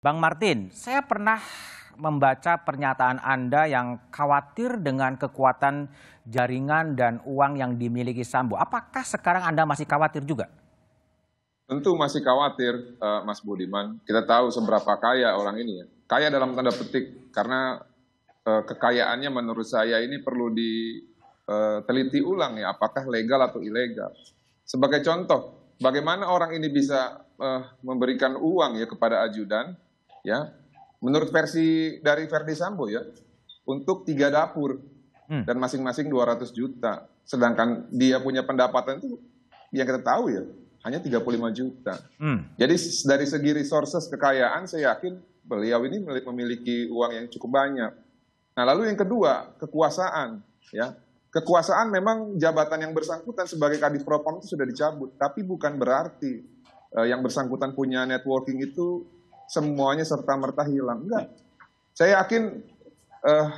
Bang Martin, saya pernah membaca pernyataan Anda yang khawatir dengan kekuatan jaringan dan uang yang dimiliki Sambo. Apakah sekarang Anda masih khawatir juga? Tentu masih khawatir, uh, Mas Budiman. Kita tahu seberapa kaya orang ini ya. Kaya dalam tanda petik, karena uh, kekayaannya menurut saya ini perlu diteliti eh, uh, ulang ya, apakah legal atau ilegal. Sebagai contoh, bagaimana orang ini bisa uh, memberikan uang ya kepada ajudan, ya menurut versi dari Verdi Sambo ya untuk tiga dapur hmm. dan masing-masing 200 juta sedangkan dia punya pendapatan itu yang kita tahu ya hanya 35 juta hmm. jadi dari segi resources kekayaan saya yakin beliau ini memiliki uang yang cukup banyak nah lalu yang kedua kekuasaan ya kekuasaan memang jabatan yang bersangkutan sebagai kadif propam itu sudah dicabut tapi bukan berarti eh, yang bersangkutan punya networking itu semuanya serta merta hilang. Enggak. Saya yakin eh,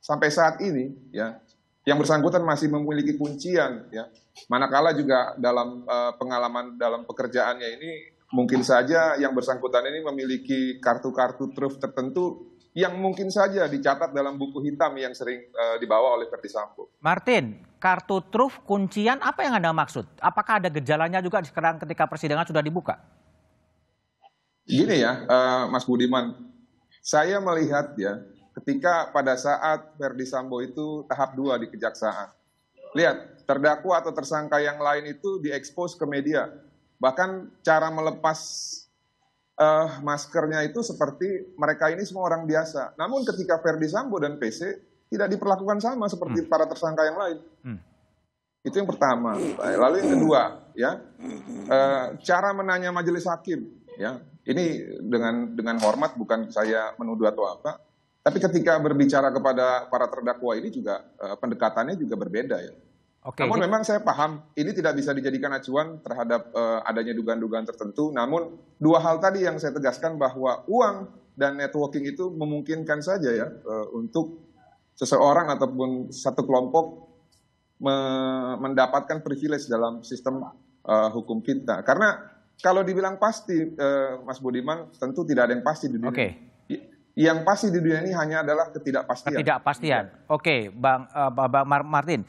sampai saat ini ya yang bersangkutan masih memiliki kuncian ya. Manakala juga dalam eh, pengalaman dalam pekerjaannya ini mungkin saja yang bersangkutan ini memiliki kartu-kartu truf tertentu yang mungkin saja dicatat dalam buku hitam yang sering uh, dibawa oleh Ferdi Sambo. Martin, kartu truf kuncian apa yang Anda maksud? Apakah ada gejalanya juga sekarang ketika persidangan sudah dibuka? Gini ya, uh, Mas Budiman, saya melihat ya, ketika pada saat Verdi Sambo itu tahap dua di kejaksaan, lihat terdakwa atau tersangka yang lain itu diekspos ke media, bahkan cara melepas uh, maskernya itu seperti mereka ini semua orang biasa. Namun ketika Verdi Sambo dan PC tidak diperlakukan sama seperti hmm. para tersangka yang lain. Hmm. Itu yang pertama. Lalu yang kedua, ya e, cara menanya majelis hakim ya ini dengan dengan hormat bukan saya menuduh atau apa tapi ketika berbicara kepada para terdakwa ini juga e, pendekatannya juga berbeda ya Okay. Namun memang saya paham ini tidak bisa dijadikan acuan terhadap e, adanya dugaan-dugaan tertentu. Namun dua hal tadi yang saya tegaskan bahwa uang dan networking itu memungkinkan saja ya e, untuk seseorang ataupun satu kelompok mendapatkan privilege dalam sistem uh, hukum kita. Karena kalau dibilang pasti, uh, Mas Budiman, tentu tidak ada yang pasti di dunia. Oke. Okay. Yang pasti di dunia ini hanya adalah ketidakpastian. Ketidakpastian. Oke, okay, Bang uh, Bang Martin.